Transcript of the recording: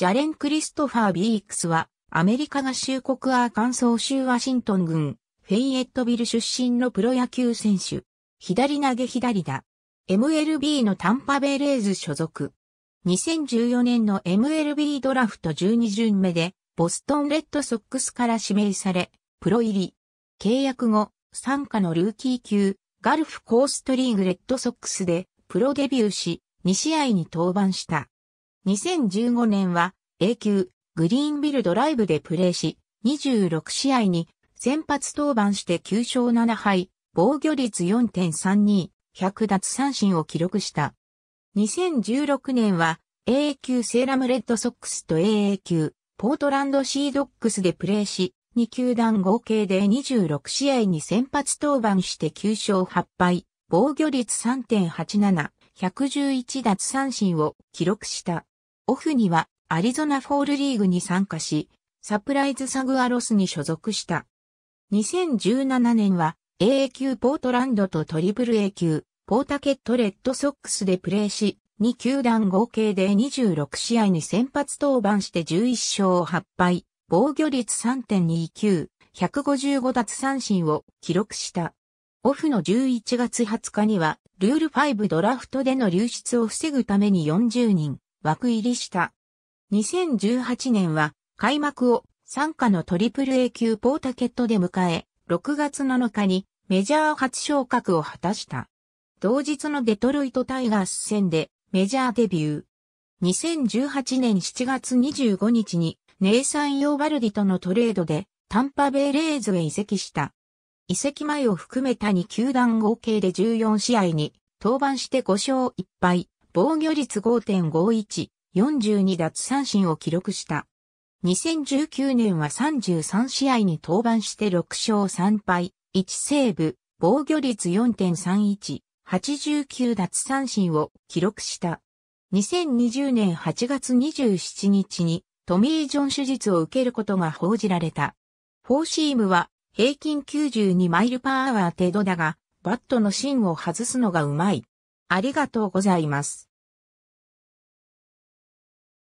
ジャレン・クリストファー・ビークスは、アメリカ合衆国アーカンソー州ワシントン郡、フェイエットビル出身のプロ野球選手。左投げ左打。MLB のタンパベイレーズ所属。2014年の MLB ドラフト12巡目で、ボストンレッドソックスから指名され、プロ入り。契約後、参加のルーキー級、ガルフコーストリーグレッドソックスで、プロデビューし、2試合に登板した。2015年は A 級グリーンビルドライブでプレーし、26試合に先発登板して9勝7敗、防御率4.32、100奪三振を記録した。2016年は a 級セーラムレッドソックスと AA 級ポートランドシードックスでプレーし、2球団合計で26試合に先発登板して9勝8敗、防御率3.87、111奪三振を記録した。オフにはアリゾナフォールリーグに参加し、サプライズサグアロスに所属した。2017年は AA 級ポートランドとトリプル A 級ポータケットレッドソックスでプレーし、2球団合計で26試合に先発登板して11勝8敗、防御率3.29、155奪三振を記録した。オフの11月20日には、ルール5ドラフトでの流出を防ぐために40人、枠入りした。2018年は開幕を参加のトリプル a 級ポータケットで迎え、6月7日にメジャー初昇格を果たした。同日のデトロイトタイガース戦でメジャーデビュー。2018年7月25日にネイサン・ヨーバルディとのトレードでタンパベイレーズへ移籍した。移籍前を含めた2球団合計で14試合に登板して5勝1敗、防御率5.51、42奪三振を記録した。2019年は33試合に登板して6勝3敗、1セーブ、防御率4.31、89奪三振を記録した。2020年8月27日にトミー・ジョン手術を受けることが報じられた。フォーシームは平均92マイルパーアワー程度だが、バットの芯を外すのがうまい。ありがとうございます。